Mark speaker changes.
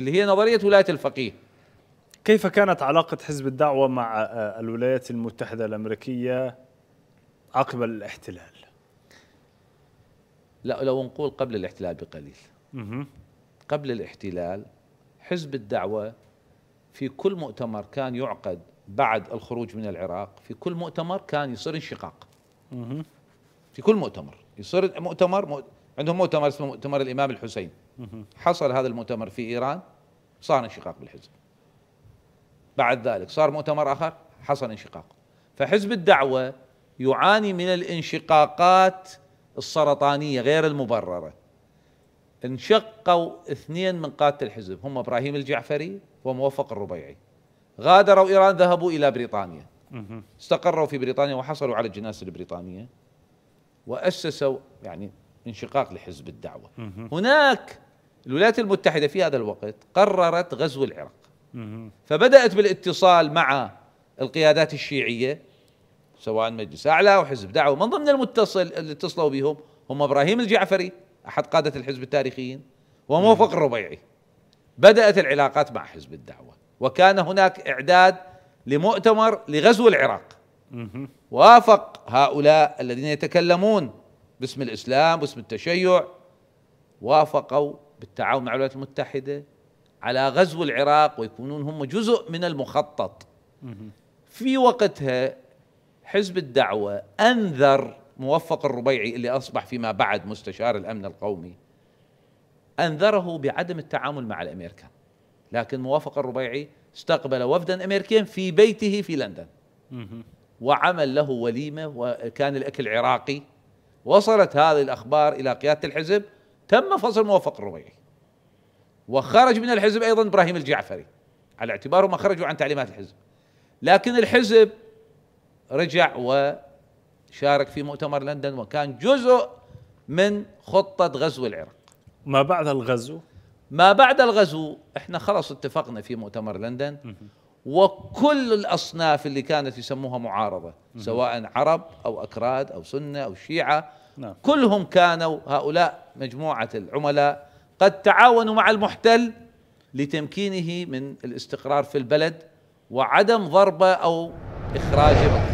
Speaker 1: اللي هي نظرية ولاية الفقيه كيف كانت علاقة حزب الدعوة مع آه، آه، الولايات المتحدة الأمريكية عقب الاحتلال؟ لا لو نقول قبل الاحتلال بقليل قبل الاحتلال حزب الدعوة في كل مؤتمر كان يعقد بعد الخروج من العراق في كل مؤتمر كان يصير انشقاق في كل مؤتمر يصير مؤتمر, مؤتمر عندهم مؤتمر اسمه مؤتمر الإمام الحسين حصل هذا المؤتمر في إيران صار انشقاق بالحزب بعد ذلك صار مؤتمر آخر حصل انشقاق فحزب الدعوة يعاني من الانشقاقات السرطانية غير المبررة انشقوا اثنين من قادة الحزب هم إبراهيم الجعفري وموفق الربيعي غادروا إيران ذهبوا إلى بريطانيا استقروا في بريطانيا وحصلوا على الجناسة البريطانية وأسسوا يعني انشقاق لحزب الدعوة هناك الولايات المتحدة في هذا الوقت قررت غزو العراق فبدأت بالاتصال مع القيادات الشيعية سواء مجلس أعلى وحزب دعوة من ضمن المتصل اللي اتصلوا بهم هم إبراهيم الجعفري أحد قادة الحزب التاريخيين وموفق الربيعي بدأت العلاقات مع حزب الدعوة وكان هناك إعداد لمؤتمر لغزو العراق وافق هؤلاء الذين يتكلمون باسم الإسلام باسم التشيع وافقوا بالتعاون مع الولايات المتحدة على غزو العراق ويكونون هم جزء من المخطط في وقتها حزب الدعوة أنذر موفق الربيعي اللي أصبح فيما بعد مستشار الأمن القومي أنذره بعدم التعامل مع الأمريكان لكن موافق الربيعي استقبل وفدا أمريكيا في بيته في لندن وعمل له وليمة وكان الأكل عراقي وصلت هذه الأخبار إلى قيادة الحزب تم فصل موفق الرميلي وخرج من الحزب ايضا ابراهيم الجعفري على اعتباره ما خرجوا عن تعليمات الحزب لكن الحزب رجع وشارك في مؤتمر لندن وكان جزء من خطه غزو العراق ما بعد الغزو ما بعد الغزو احنا خلاص اتفقنا في مؤتمر لندن وكل الاصناف اللي كانت يسموها معارضه سواء عرب او اكراد او سنه او شيعه نعم. كلهم كانوا هؤلاء مجموعه العملاء قد تعاونوا مع المحتل لتمكينه من الاستقرار في البلد وعدم ضربه او اخراجه